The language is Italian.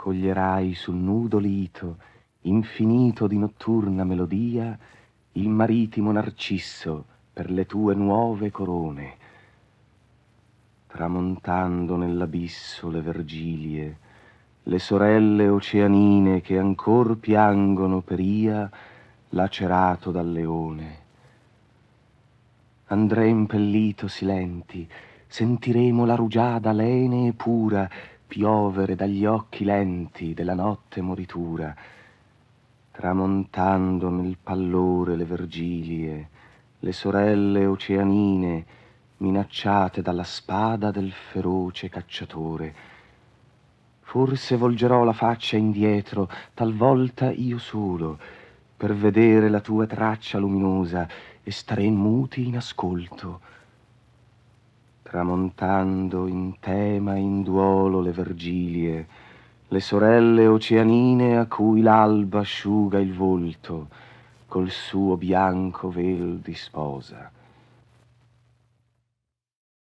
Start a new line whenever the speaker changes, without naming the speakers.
coglierai sul nudo lito, infinito di notturna melodia, il maritimo narcisso per le tue nuove corone. Tramontando nell'abisso le vergilie, le sorelle oceanine che ancor piangono per Ia, lacerato dal leone. Andrei impellito silenti, sentiremo la rugiada lene e pura piovere dagli occhi lenti della notte moritura, tramontando nel pallore le vergilie, le sorelle oceanine minacciate dalla spada del feroce cacciatore. Forse volgerò la faccia indietro, talvolta io solo, per vedere la tua traccia luminosa e starei muti in ascolto tramontando in tema in duolo le vergilie, le sorelle oceanine a cui l'alba asciuga il volto, col suo bianco vel di sposa.